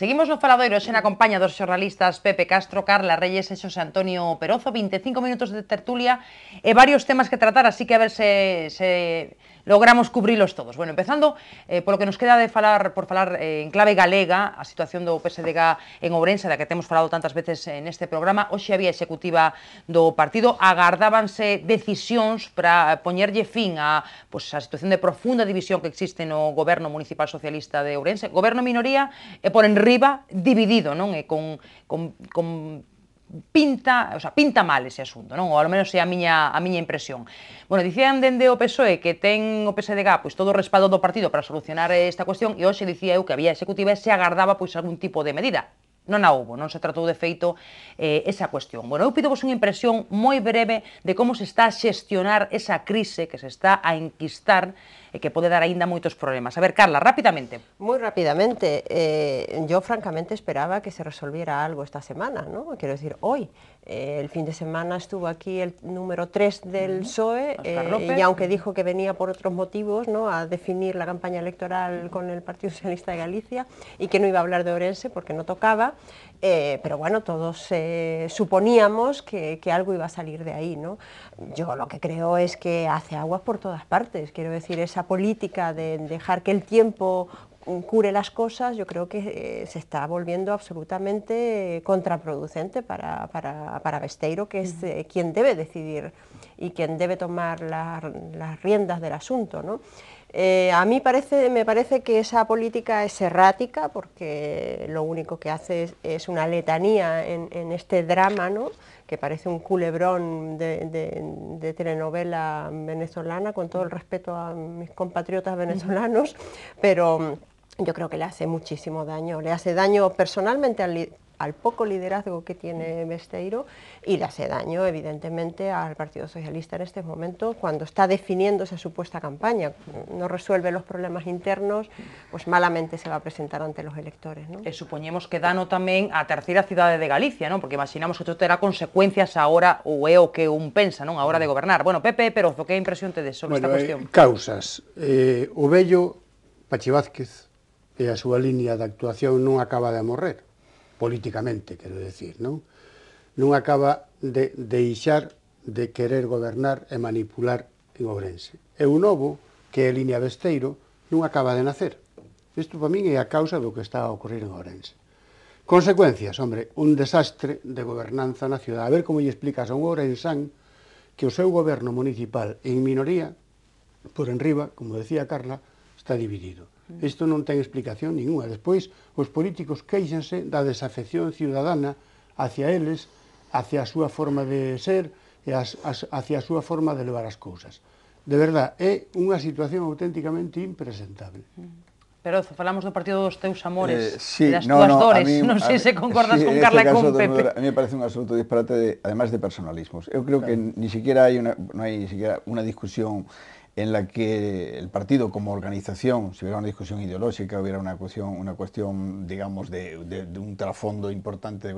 Seguimos no Faladoiro sen a compaña dos xornalistas Pepe Castro, Carla Reyes e Xosé Antonio Perozo, 25 minutos de tertulia e varios temas que tratar, así que a ver se, se logramos cubrilos todos. Bueno, empezando eh, por lo que nos queda de falar por falar eh, en clave galega, a situación do PSDG en Ourense, da que temos falado tantas veces en eh, este programa, hoxe había executiva do partido, agardábanse decisións para poñerlle fin a, pues, a situación de profunda división que existe no goberno municipal socialista de Ourense, goberno minoría e por enriba dividido, non? E con, con, con pinta, o sea, pinta mal ese asunto, non? Ou ao menos é a miña, a miña impresión. Bueno, dicían dende o PSOE que ten o PSDG pois, todo o respaldo do partido para solucionar esta cuestión e hoxe dicía eu que había executiva e se agardaba pois algún tipo de medida non a houbo, non se tratou de feito eh, esa cuestión. Bueno, eu pido vos unha impresión moi breve de como se está a xestionar esa crise que se está a enquistar Eh, que puede dar ainda muchos problemas. A ver, Carla, rápidamente. Muy rápidamente. Eh, yo francamente esperaba que se resolviera algo esta semana, ¿no? Quiero decir, hoy. Eh, el fin de semana estuvo aquí el número 3 del PSOE y aunque dijo que venía por otros motivos ¿no? a definir la campaña electoral con el Partido Socialista de Galicia y que no iba a hablar de Orense porque no tocaba, pero bueno, todos suponíamos que, que, algo iba a salir de ahí. ¿no? Yo lo que creo es que hace aguas por todas partes, quiero decir, esa política de dejar que el tiempo mm, cure las cosas, yo creo que eh, se está volviendo absolutamente eh, contraproducente para, para, Besteiro, que es eh, quien debe decidir y quien debe tomar las riendas del asunto. a mí parece, me parece que esa política es errática, porque lo único que hace es, una letanía en, en este drama, ¿no? que parece un culebrón de, telenovela venezolana, con todo el respeto a mis compatriotas venezolanos, pero yo creo que le hace muchísimo daño, le hace daño personalmente al, al poco liderazgo que tiene mm. Besteiro y le hace daño, evidentemente, al Partido Socialista en este momento, cuando está definiendo esa supuesta campaña. No resuelve los problemas internos, pues malamente se va a presentar ante los electores. ¿no? E eh, supoñemos que dano tamén a terceira cidade de Galicia, ¿no? porque imaginamos que esto terá consecuencias ahora, ou é o que un pensa, non? a hora de mm. gobernar. Bueno, Pepe Perozo, ¿qué impresión te des sobre bueno, esta eh, cuestión? Eh, causas. Eh, o vello Pachi Vázquez e a súa línea de actuación non acaba de morrer políticamente, quero decir, non? Non acaba de deixar de querer gobernar e manipular en Ourense. E o novo, que é Línea Besteiro, non acaba de nacer. Isto para min é a causa do que está a ocorrer en Ourense. Consecuencias, hombre, un desastre de gobernanza na ciudad. A ver como lle explicas a un ourensán que o seu goberno municipal en minoría, por enriba, como decía Carla, está dividido. Mm. Isto non ten explicación ninguna. Despois, os políticos queixanse da desafección ciudadana hacia eles, hacia a súa forma de ser e as, as, hacia a súa forma de levar as cousas. De verdad, é unha situación auténticamente impresentable. Mm. Pero falamos do partido dos teus amores, eh, sí, das no, túas no, dores, mí, non sei se concordas sí, con Carla e con Pepe. Meu, a mí me parece un absoluto disparate, de, además de personalismos. Eu creo claro. que ni siquiera hai unha, no hai ni siquiera discusión en la que el partido como organización, si hubiera una discusión ideológica, hubiera una cuestión, una cuestión digamos, de, un trasfondo importante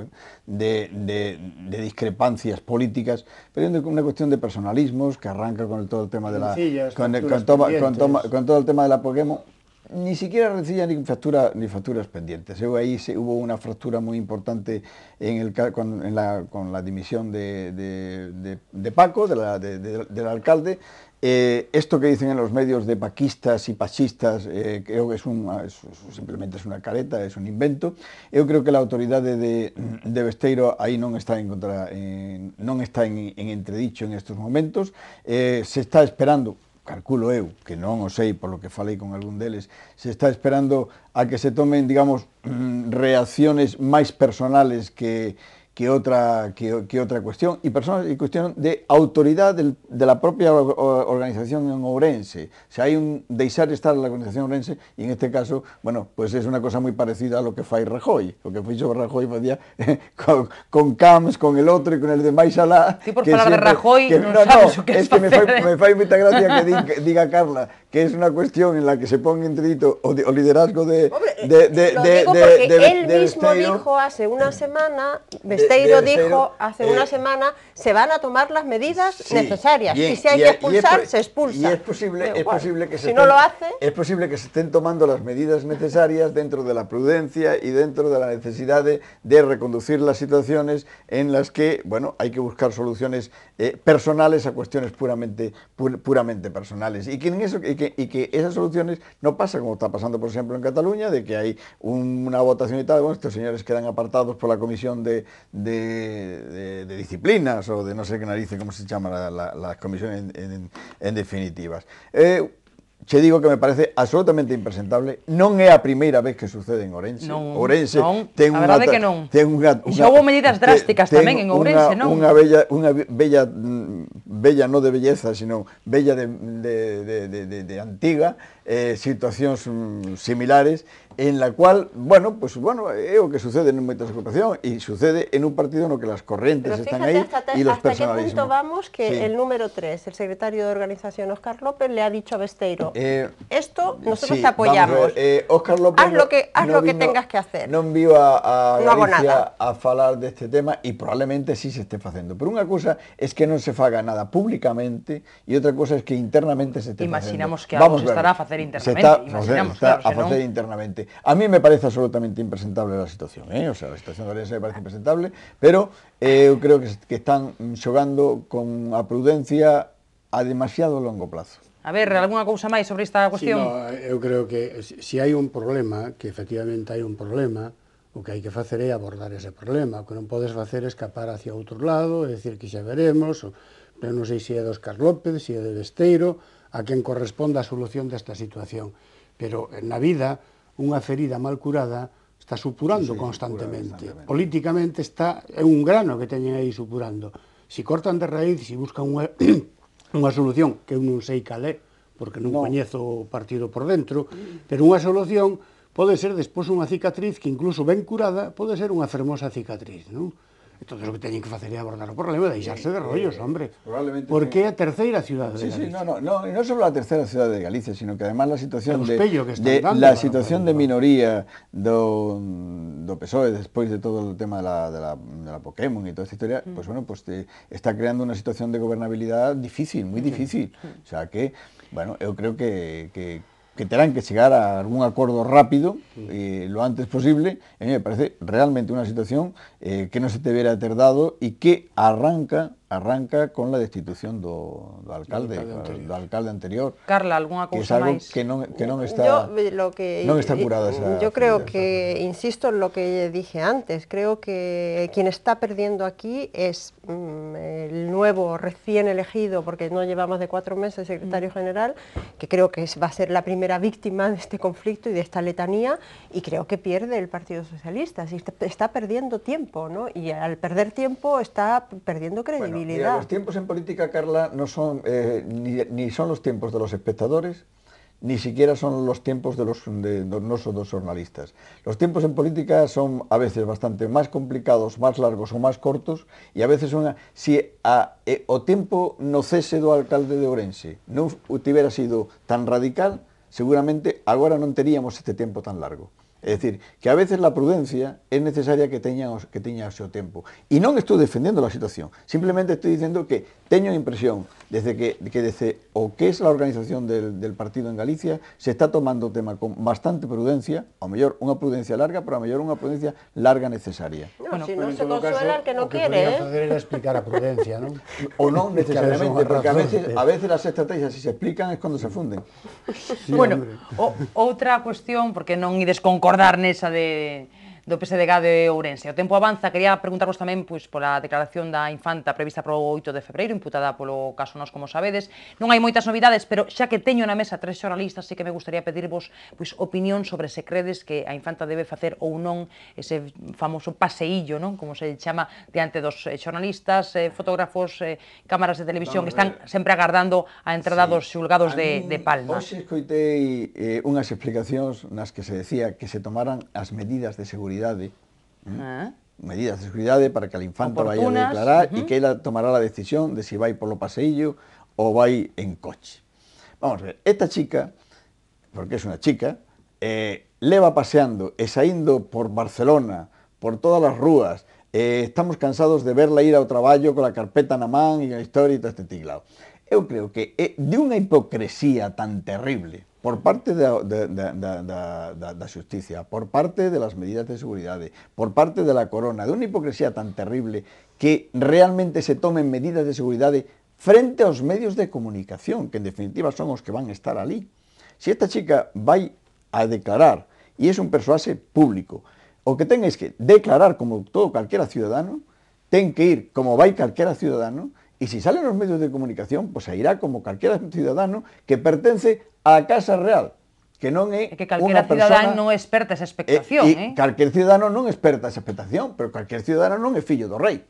de, discrepancias políticas, pero una cuestión de personalismos que arranca con todo el tema de la... Con, todo el tema de la Pokémon, ni siquiera recibía ni, ni facturas pendientes. Ahí se, hubo una fractura muy importante en el, con, la, dimisión de, Paco, del alcalde, Eh, esto que dicen en los medios de paquistas e paxistas eh, creo que es unha, es, simplemente es unha careta, es un invento. Eu creo que a autoridade de, de Besteiro aí non está en contra, en, non está en, en entredicho en estes momentos. Eh, se está esperando, calculo eu, que non o sei polo que falei con algún deles, se está esperando a que se tomen, digamos, mm, reacciones máis personales que que otra, que, otra cuestión, y, personas, y cuestión de autoridad de la propia organización en Ourense. O hay un deisar estar en la organización orense, y en este caso, bueno, pues es una cosa muy parecida a lo que fue Rajoy, lo que hizo Rajoy con, con, Camps, con el otro y con el de Maisalá. Sí, por que de Rajoy, no, es que me fai, mucha gracia que diga Carla que es una cuestión en la que se ponga en o, o, liderazgo de... Eh, de, lo digo porque él mismo dijo hace una semana, Besteiro, dijo hace una eh, semana, se van a tomar las medidas necesarias y, se si hay que expulsar, se expulsa. Y es posible, es posible que se si estén, lo hace... Es posible que se estén tomando las medidas necesarias dentro de la prudencia y dentro de la necesidad de, reconducir las situaciones en las que, bueno, hay que buscar soluciones eh, personales a cuestiones puramente, puramente personales. Y que y que esas soluciones no pasan como está pasando, por ejemplo, en Cataluña, de que hay una votación y tal, bueno, estos señores quedan apartados por la comisión de, disciplinas o de no sé qué narices, cómo se llaman las comisiones en, definitivas. Eh, che digo que me parece absolutamente impresentable. Non é a primeira vez que sucede en Ourense. Non, Ourense non, ten unha que non. Ten unha, unha, houve medidas drásticas tamén en Orense, unha, non? Unha bella unha bella mm, bella non de belleza, sino bella de de de de, de, de antiga Eh, situaciones mm, similares en la cual, bueno, pues bueno, es lo que sucede en de ocupación y sucede en un partido en no que las corrientes están ahí y los personalismos. Hasta qué punto vamos que el número 3, el secretario de organización Óscar López, le ha dicho a Besteiro, eh, esto nosotros te apoyamos, Oscar eh, López haz lo que, lo que tengas que hacer. No envío a, a no Galicia a falar este tema y probablemente sí se esté haciendo Pero una cosa es que no se haga nada públicamente y otra cosa es que internamente se te Imaginamos que se estará a facer internamente, se está, imaginamos, se está claro, a facer non... internamente. A mí me parece absolutamente impresentable a situación, eh? o sea, a situación de Orense me parece impresentable, pero eh, eu creo que, que están xogando con a prudencia a demasiado longo plazo. A ver, algunha cousa máis sobre esta cuestión? Sí, no, eu eh, creo que se si hai un problema, que efectivamente hai un problema, o que hai que facer é abordar ese problema. O que non podes facer é escapar hacia outro lado, é dicir que xa veremos, ou, pero non sei se é dos López, se é de Besteiro, a quen corresponda a solución desta situación. Pero eh, na vida, unha ferida mal curada está supurando sí, constantemente. Supura Políticamente está é un grano que teñen aí supurando. Si cortan de raíz, si buscan unha, unha solución, que eu non sei cal é, porque non no. coñezo o partido por dentro, pero unha solución pode ser despois unha cicatriz que incluso ben curada pode ser unha fermosa cicatriz, non? entonces o que teñen que facer é abordar o problema e deixarse de rollos, hombre. Porque é a terceira cidade de Galicia. Sí, sí, no, no, no, no solo a terceira cidade de Galicia, sino que además la situación de, de dando, la situación de minoría do, do PSOE despois de todo o tema de la, de la, de la Pokémon e toda esta historia, mm. pues bueno, pues te, está creando unha situación de gobernabilidad difícil, moi difícil. Sí. Mm. O sea que, bueno, eu creo que, que que terán que chegar a algún acordo rápido, eh, lo antes posible, e me parece realmente unha situación eh, que non se te vera ter dado e que arranca arranca con la destitución do, alcalde, ah, alcalde anterior. Carla, alguna cousa que está, yo, eh, curada esa... Yo creo que, insisto en lo que dije antes, creo que quien está perdiendo aquí es mm, el nuevo, recién elegido, porque no lleva más de cuatro meses, secretario mm. general, que creo que va a ser la primera víctima de este conflicto y de esta letanía, y creo que pierde el Partido Socialista, está, está perdiendo tiempo, ¿no? Y al perder tiempo está perdiendo credibilidad. credibilidad. Mira, los tiempos en política, Carla, no son eh, ni, ni, son los tiempos de los espectadores, ni siquiera son los tiempos de los de, de, no son los jornalistas. Los tiempos en política son a veces bastante más complicados, más largos o más cortos, y a veces son si a, eh, o tempo no cese do alcalde de Ourense non tivera sido tan radical, seguramente agora non teríamos este tempo tan largo. É dicir, que a veces la prudencia é necesaria que teña, os, que teña o seu tempo. E non estou defendendo a situación, simplemente estou dicendo que teño a impresión desde que, que desde o que é a organización del, del partido en Galicia se está tomando o tema con bastante prudencia, ao mellor unha prudencia larga, pero ao mellor unha prudencia larga necesaria. No, bueno, si non se consuela consuelan que non quere, que eh? explicar a prudencia, non? O non necesariamente, porque a veces, a veces as estrategias se, se explican é cando se funden. Sí, bueno, o, outra cuestión, porque non ides con Recordar esa de do PSDG de Ourense. O tempo avanza, quería preguntarvos tamén pois, pola declaración da infanta prevista para o 8 de febreiro, imputada polo caso nos como sabedes. Non hai moitas novidades, pero xa que teño na mesa tres xornalistas, sí que me gustaría pedirvos pois, opinión sobre se credes que a infanta debe facer ou non ese famoso paseillo, non? como se chama, diante dos eh, xornalistas, eh, fotógrafos, eh, cámaras de televisión que están sempre agardando a entrada sí. dos xulgados de, de Palma. Hoxe escoitei eh, unhas explicacións nas que se decía que se tomaran as medidas de seguridade seguridade, ¿eh? ah. medidas de seguridad para que la infanta vaya a declarar uh -huh. y que ela tomará la decisión de por si vai o paseillo a vai en coche. Vamos a ver, esta chica, porque es una chica, eh, leva paseando e saindo por Barcelona, por todas as rúas, eh, estamos cansados de verla ir ao traballo con la carpeta la mano e a historia y todo este tiglado. Eu creo que é eh, de unha hipocresía tan terrible por parte da, justicia, por parte de las medidas de seguridade, por parte de la corona, de una hipocresía tan terrible que realmente se tomen medidas de seguridade frente aos medios de comunicación, que en definitiva son os que van a estar ali. Se si esta chica vai a declarar e é un persoase público, o que ten é que declarar como todo calquera ciudadano, ten que ir como vai calquera ciudadano Y si sale los medios de comunicación, pues pues, irá como cualquier ciudadano que pertence la Casa Real que non é, que una persona, non experta esa expectación, eh, y eh? cualquier ciudadano non experta esa expectación, pero cualquier ciudadano non é fillo do rei.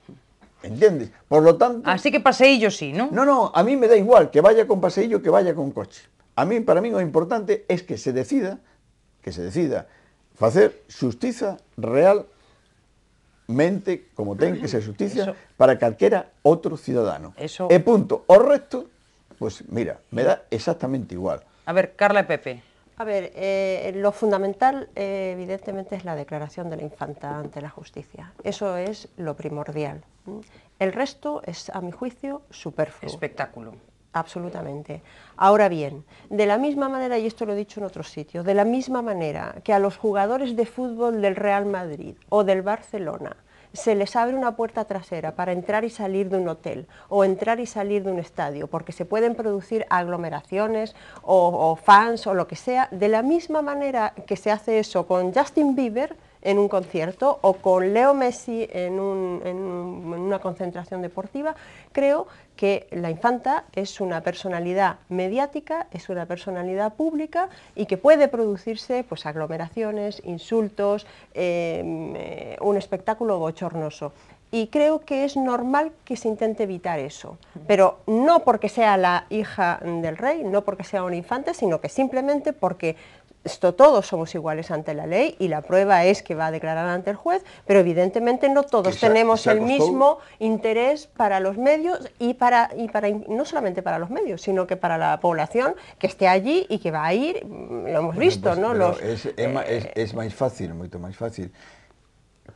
Entendes? Por lo tanto... Así que paseillo sí, ¿no? No, no, a mí me da igual que vaya con paseillo que vaya con coche. A mí, para mí, lo importante es que se decida, que se decida facer xustiza real mente como ten que ser justicia para cualquiera otro ciudadano. Eso. E punto. O resto, pues mira, me da exactamente igual. A ver, Carla y Pepe. A ver, eh, lo fundamental eh, evidentemente es la declaración de la infanta ante la justicia. Eso es lo primordial. ¿Mm? El resto es, a mi juicio, superfluo. Espectáculo. Absolutamente. Ahora bien, de la misma manera, y esto lo he dicho en otros sitios, de la misma manera que a los jugadores de fútbol del Real Madrid o del Barcelona se les abre una puerta trasera para entrar y salir de un hotel o entrar y salir de un estadio, porque se pueden producir aglomeraciones o, o fans o lo que sea, de la misma manera que se hace eso con Justin Bieber, en un concierto o con Leo Messi en, una concentración deportiva, creo que la infanta es una personalidad mediática, es una personalidad pública y que puede producirse pues, aglomeraciones, insultos, em, eh, un espectáculo bochornoso. Y creo que es normal que se intente evitar eso, pero no porque sea la hija del rey, no porque sea una infanta, sino que simplemente porque esto todos somos iguales ante la ley y la prueba es que va a declarar ante el juez, pero evidentemente no todos tenemos el mismo interés para los medios y para y para no solamente para los medios, sino que para la población que esté allí y que va a ir, mm, lo hemos visto, pues, ¿no? Eh, es, es, más fácil, mucho más fácil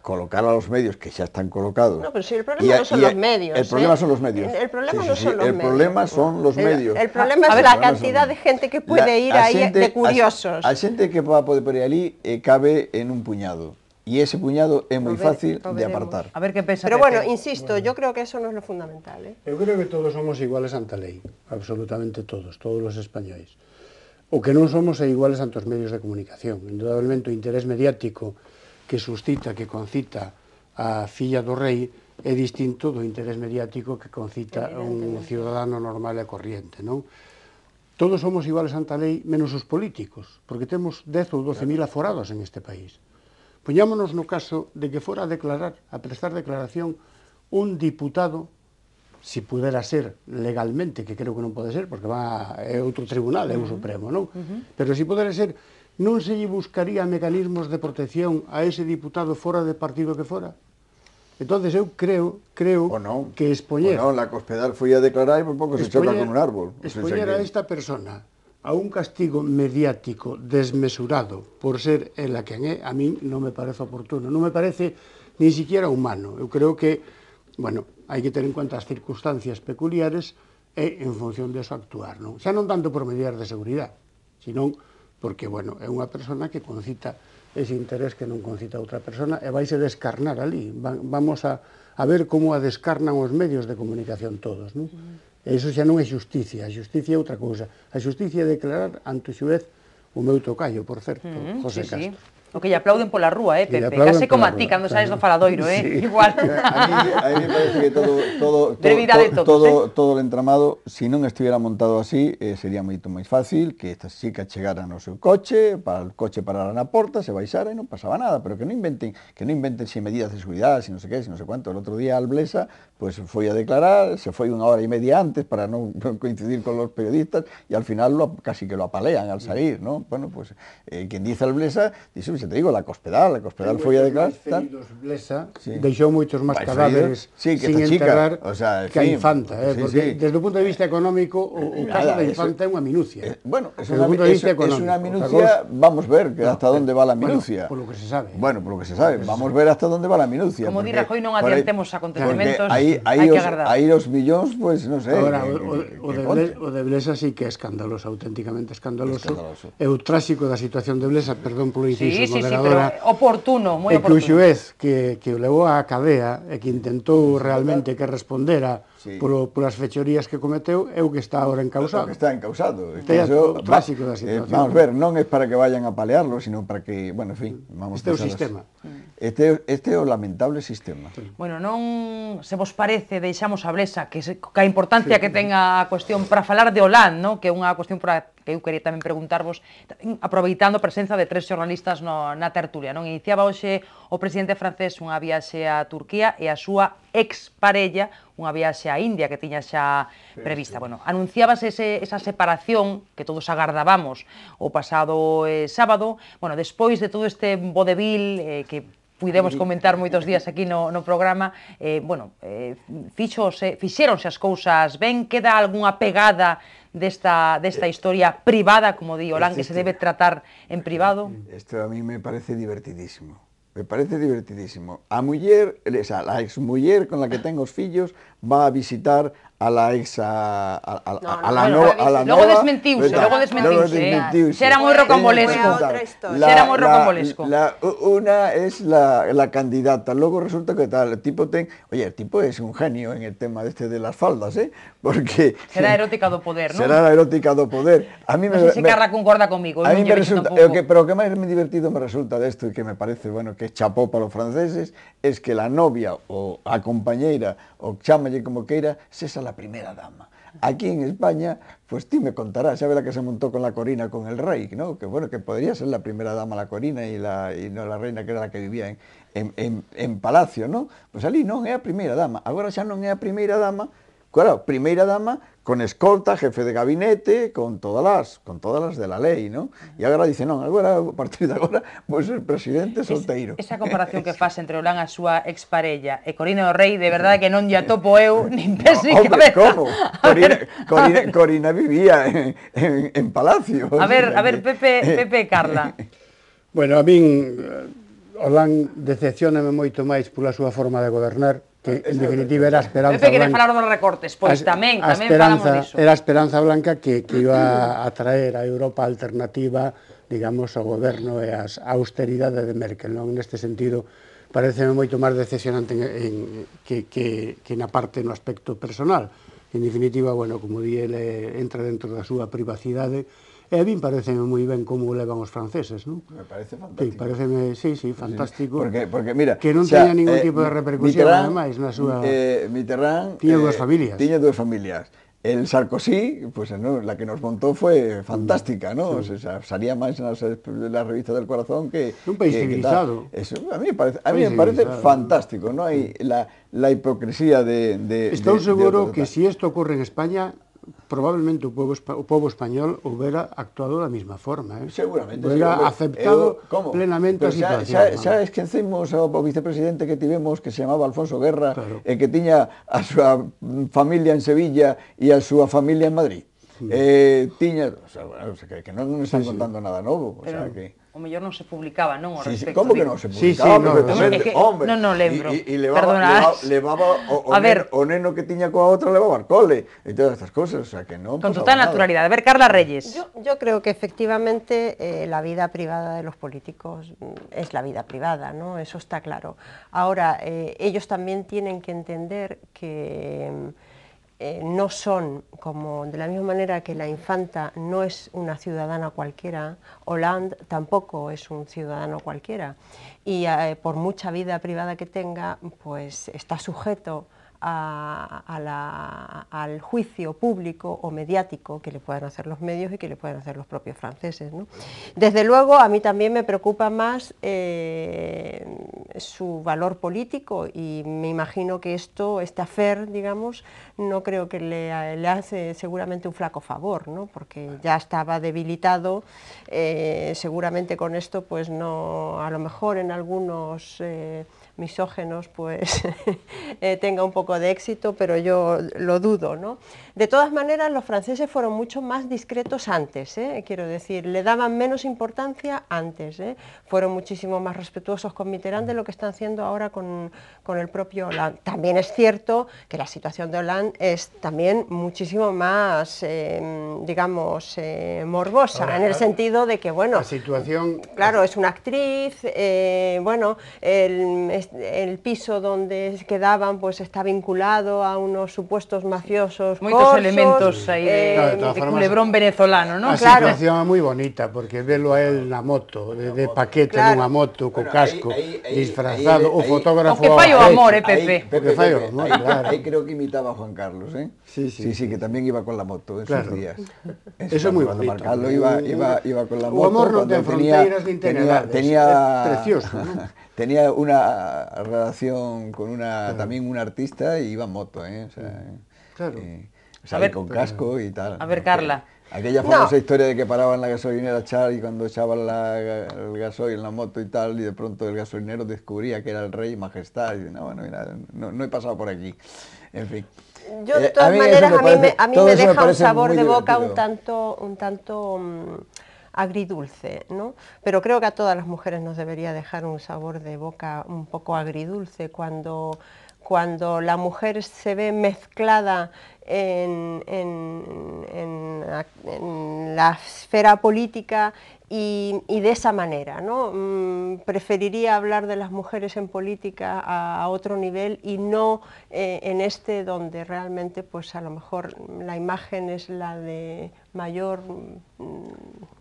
colocar a los medios que ya están colocados. No, pero si el problema son los medios. El problema son los medios. El problema no son medios. el Problema son los medios. El problema es la cantidad de gente que puede ir ahí de curiosos. Hay gente que va a poder ir allí eh, cabe en un puñado. Y ese puñado es muy fácil de apartar. A ver qué pesa. Pero bueno, insisto, yo creo que eso no es lo fundamental. ¿eh? Yo creo que todos somos iguales ante la ley, absolutamente todos, todos los españoles. O que no somos iguales ante los medios de comunicación. Indudablemente, interés mediático que suscita, que concita a filla do rei é distinto do interés mediático que concita un ciudadano normal e corriente, non? Todos somos iguales ante a lei, menos os políticos, porque temos 10 ou 12 mil aforados en este país. Poñámonos no caso de que fora a declarar, a prestar declaración, un diputado, si pudera ser legalmente, que creo que non pode ser, porque va, é outro tribunal, é o Supremo, non? Uh -huh. Pero si pudera ser non se lle buscaría mecanismos de protección a ese diputado fora de partido que fora? Entonces eu creo, creo o non, que expoñer... O non, la Cospedal foi a declarar e por pouco se choca con un árbol. Expoñer a esta persona a un castigo mediático desmesurado por ser ela quen é, a min non me parece oportuno, non me parece ni siquiera humano. Eu creo que, bueno, hai que ter en cuenta as circunstancias peculiares e en función de eso actuar, non? Xa non tanto por medidas de seguridade, senón porque, bueno, é unha persona que concita ese interés que non concita outra persona e vaise descarnar ali. Vamos a, a ver como a descarnan os medios de comunicación todos, non? E iso xa non é justicia, a justicia é outra cousa. A justicia é declarar ante o xuez o meu tocayo, por certo, mm, José sí, Castro. Sí. O que lle aplauden pola rúa, eh, Pepe, case como a ti cando sabes do faladoiro, eh, sí. igual. A mí, a mí me parece que todo todo todo, to, todos, todo, eh? todo o entramado, se si non estivera montado así, eh, sería moito máis fácil que esta chica chegara ao seu coche, para o coche parara na porta, se baixara e non pasaba nada, pero que non inventen, que non inventen sin medidas de seguridade, si non sei que, si non sei cuánto. O outro día Alblesa pues fue a declarar, se fue una hora y media antes para no coincidir con los periodistas y al final lo, casi que lo apalean al salir, ¿no? Bueno, pues eh, quien dice al Blesa, dice, se pues, te digo, la Cospedal, la Cospedal fue a declarar. Blesa sí. dejó muchos más cadáveres sí, que sin enterrar que a Infanta, eh, porque desde el punto de vista económico, o, caso de Infanta eh, es una minucia. bueno, es una, punto de es, una minucia, vamos a ver hasta dónde va la minucia. por lo que se sabe. Bueno, por lo que se sabe, vamos a ver hasta dónde va la minucia. Como dirá hoy no adiantemos acontecimientos. Ahí aí, que os, aí os millóns, pois, pues, non sei. Ahora, o, o, de Blesa, o de Blesa sí que é escandaloso, auténticamente escandaloso. É o tráxico da situación de Blesa, perdón polo inciso, sí, sí, moderadora. Sí, pero oportuno, moi oportuno. E que o xuez que, que o levou á cadea e que intentou realmente que respondera sí. por, as fechorías que cometeu é o que está agora encausado. O que está encausado. Este é o trásico da situación. Eh, vamos ver, non é para que vayan a palearlo, sino para que, bueno, en fin, vamos Este é o sistema. Este, este é o lamentable sistema. Sí. Bueno, non se vos parece, deixamos a Blesa que, se, que a importancia sí. que ten a cuestión para falar de Holand, no? que é unha cuestión para que eu quería tamén preguntarvos, tamén aproveitando a presenza de tres xornalistas no, na tertulia. Non iniciaba hoxe o presidente francés unha viaxe a Turquía e a súa ex-parella unha viaxe a India que tiña xa prevista. Bueno, anunciábase ese, esa separación que todos agardábamos o pasado eh, sábado. Bueno, despois de todo este vodevil eh, que puidemos comentar moitos días aquí no, no programa, eh, bueno, eh, fixose, fixeronse as cousas ben, queda algunha pegada de esta, de esta historia privada, como digo la que se debe tratar en privado? Esto a mí me parece divertidísimo. Me parece divertidísimo. A muller, o la con la que tengo los fillos, va a visitar a la ex a, a, a, no, no, a la nova, a la nova, logo desmentiuse, logo desmentiuse, eh? desmentiuse. Será moi rocambolesco. La, Será moi rocambolesco. La, una es la, la candidata, logo resulta que tal, el tipo ten, oye, el tipo es un genio en el tema este de las faldas, eh? Porque Será erótica do poder, ¿no? Será a erótica do poder. A mí me, no sé si me, carra concorda comigo, a mí me resulta, o que, pero o que máis me divertido me resulta de esto y que me parece, bueno, que chapó para los franceses es que la novia o a compañeira ou chamalle como queira, sexa la primera dama. Aquí en España, pues pois, ti me contarás, xa verá que se montou con la Corina, con el rei, ¿no? Que bueno, que podría ser la primera dama la Corina y, la, y no la reina que era la que vivía en, en, en, en Palacio, ¿no? Pues pois ali non é a primeira dama. Agora xa non é a primeira dama, Claro, primeira dama con escolta, jefe de gabinete, con todas as, con todas as de la lei, ¿no? E agora dice, non, agora, a partir de agora, vou ser presidente solteiro. Es, esa comparación que faz entre Olán a súa exparella e Corina do Rei, de verdade que non lle atopo eu, nin pés no, ni hombre, cabeza. como? Corina, ver, Corina, Corina vivía en, en, en Palacio. A ver, a ver, Pepe, Pepe e Carla. Bueno, a min eh, Olán decepcioname moito máis pola súa forma de gobernar, que en definitiva era a Esperanza Pepe quere falar dos recortes, pois tamén, tamén Esperanza, falamos disso. Era a Esperanza Blanca que, que iba a traer a Europa alternativa, digamos, ao goberno e as austeridade de Merkel, non? Neste sentido, parece moito máis decepcionante en, en, que, que, que na parte no aspecto personal. En definitiva, bueno, como di, ele entra dentro da súa privacidade, E a min parece moi ben como levan os franceses, non? Me parece fantástico. Sí, me, sí, sí, fantástico. Porque, porque mira, que non o sea, teña ningún eh, tipo de repercusión, Mitterrand, ademais, na súa... Eh, Mitterrand... Tiña dúas eh, familias. Tiña dúas familias. El Sarkozy, pues no, la que nos montó fue fantástica, ¿no? Sí. O sea, salía más en las, en revista del corazón que... Un país que, civilizado. Que Eso, a mí me parece, a mí me parece fantástico, ¿no? Hay la, la hipocresía de... de Estoy de, seguro de que si esto ocurre en España, probablemente o povo, o povo español houbera actuado da mesma forma. Eh? Seguramente. Houbera sí, aceptado eu, eh, oh, plenamente Pero a situación. Xa, xa, xa esquecemos ao, vicepresidente que tivemos que se chamaba Alfonso Guerra claro. e eh, que tiña a súa mm, familia en Sevilla e a súa familia en Madrid. Sí. Eh, tiña, o sea, bueno, que, que non nos están sí, sí. contando nada novo, o sea, Pero... que o mejor no se publicaba, ¿no? ¿Cómo sí, que no se publicaba? Sí, sí, eh, no, no, hombre. Y le lembro. E, o, a ver, neno, o neno que tiña coa outra levaba al cole, Y todas estas cosas, o sea que no... Con total naturalidad. A ver, Carla Reyes. Yo, creo que efectivamente eh, la vida privada de los políticos mm, es la vida privada, ¿no? Eso está claro. Ahora, eh, ellos también tienen que entender que... Mm, eh, no son, como de la misma manera que la infanta no es una ciudadana cualquiera, Hollande tampoco es un ciudadano cualquiera, y eh, por mucha vida privada que tenga, pues está sujeto al juicio público o mediático que le puedan hacer los medios y que le puedan hacer los propios franceses. Desde luego, a mí también me preocupa más eh, su valor político y me imagino que esto, este afer, digamos, no creo que le, hace seguramente un flaco favor, ¿no? porque ya estaba debilitado, eh, seguramente con esto, pues no, a lo mejor en algunos... Eh, misógenos, pues eh, tenga un poco de éxito, pero yo lo dudo. ¿no? De todas maneras, los franceses fueron mucho más discretos antes, ¿eh? quiero decir, le daban menos importancia antes, ¿eh? fueron muchísimo más respetuosos con Mitterrand de lo que están haciendo ahora con, el propio Hollande. También es cierto que la situación de Hollande es también muchísimo más, digamos, morbosa, en el sentido de que, bueno, la situación... Claro, es una actriz, bueno, el piso donde quedaban pues está vinculado a unos supuestos mafiosos. Muchos elementos ahí de, eh, culebrón venezolano, ¿no? Una claro. situación muy bonita, porque verlo a él en la moto, de, paquete claro. en una moto, con casco, disfrazado, o fotógrafo. que fallo amor, eh, Pepe. Ahí creo que imitaba a Juan Carlos, ¿eh? Sí, sí, sí, que también iba con la moto en sus días. Eso, es muy bonito. marcarlo iba, iba, iba, con la moto. amor no tenía, fronteras tenía, tenía, precioso, tenía una relación con una también un artista y iba moto, ¿eh? O sea, eh, claro. Eh, con casco y tal. A ver, Carla. Aquella famosa historia de que paraban la gasolinera char y cuando echaban el gasoil en la moto y tal, y de pronto el gasolinero descubría que era el rey majestad. Y no, bueno, no, he pasado por aquí. En fin. Yo, de eh, todas maneras, a mí me, deja un sabor de boca un tanto, un tanto mm, agridulce, ¿no? Pero creo que a todas las mujeres nos debería dejar un sabor de boca un poco agridulce cuando, cuando la mujer se ve mezclada en, la esfera política y, de esa manera. ¿no? Mm, preferiría hablar de las mujeres en política a, otro nivel y no eh, en este donde realmente pues a lo mejor la imagen es la de mayor mm,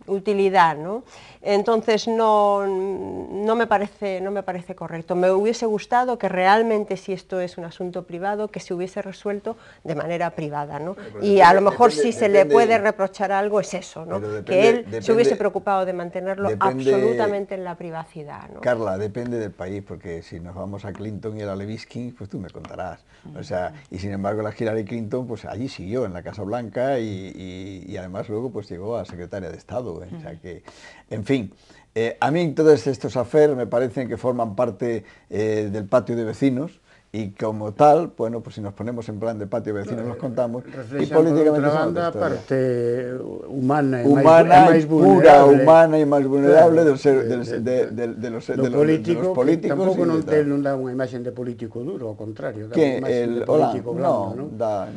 utilidad. ¿no? Entonces no, no, me parece, no me parece correcto. Me hubiese gustado que realmente si esto es un asunto privado, que se hubiese resuelto de manera privada. ¿no? y a lo mejor si se le puede reprochar algo es eso, ¿no? que él se hubiese preocupado de mantenerlo absolutamente en la privacidad. Carla, depende del país, porque si nos vamos a Clinton y a la Leviskin, pues tú me contarás. O sea, y sin embargo la gira de Clinton, pues allí siguió, en la Casa Blanca, y, además luego pues llegó a secretaria de Estado. ¿eh? que, en fin. Eh, a mí todos estos afer me parecen que forman parte eh, del patio de vecinos, y como tal, bueno, pues si nos ponemos en plan de patio vecino nos eh, contamos y políticamente es otra parte humana y humana más, y más pura, humana y más vulnerable claro, ser, de, de, de, los, lo de, los, político, de los políticos tampoco non de, no da unha imaxe de político duro, ao contrario, da que unha imaxe de político hola, blanco, no, ¿no? Da,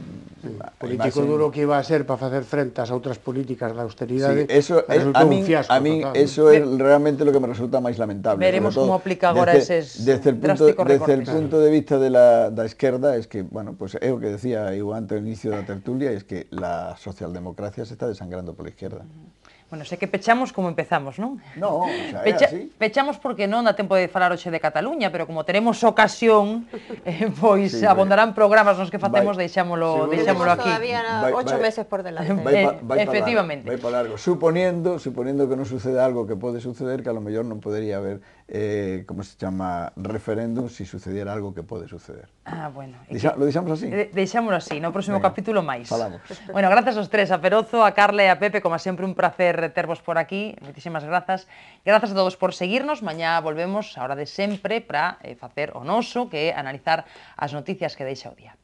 Mm, político ser... duro que iba a ser para facer frente ás outras políticas da austeridade sí, eso é, a mí, fiasco. A mí total. eso é realmente lo que me resulta máis lamentable. Veremos todo, como aplica agora desde, desde el punto, Desde el punto de vista de la, da esquerda, es que, bueno, pues é o que decía eu antes ao inicio da tertulia, es que la socialdemocracia se está desangrando pola esquerda. Bueno, sei que pechamos como empezamos, non? Non, sea, Pecha, así. Pechamos porque non dá tempo de falar hoxe de Cataluña, pero como teremos ocasión, eh, pois sí, pois. abondarán programas nos que facemos, deixámolo, Seguro dejémoslo aquí. Todavía vai, ocho meses por delante. Vai vai Efectivamente. largo, vai para largo. Suponiendo, suponiendo que non suceda algo que pode suceder, que a lo mellor non podería haber, eh, como se chama, referéndum, se si sucediera algo que pode suceder. Ah, bueno. Deixa, que, lo deixamos así? De, deixámoslo así, no próximo Venga, capítulo máis. Falamos. Bueno, grazas aos tres, a Perozo, a Carla e a Pepe, como sempre un placer tervos por aquí, moitísimas grazas. Grazas a todos por seguirnos, mañá volvemos a hora de sempre para eh, facer o noso que é analizar as noticias que deixa o día.